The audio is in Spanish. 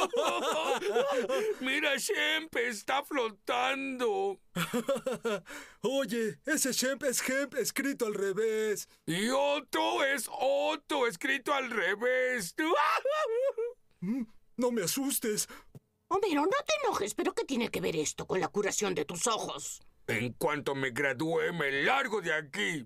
Mira, Shemp está flotando. Oye, ese Shemp es Hemp escrito al revés. Y Otto es Otto escrito al revés. Mm, no me asustes. Homero, no te enojes, pero ¿qué tiene que ver esto con la curación de tus ojos? En cuanto me gradúe, me largo de aquí.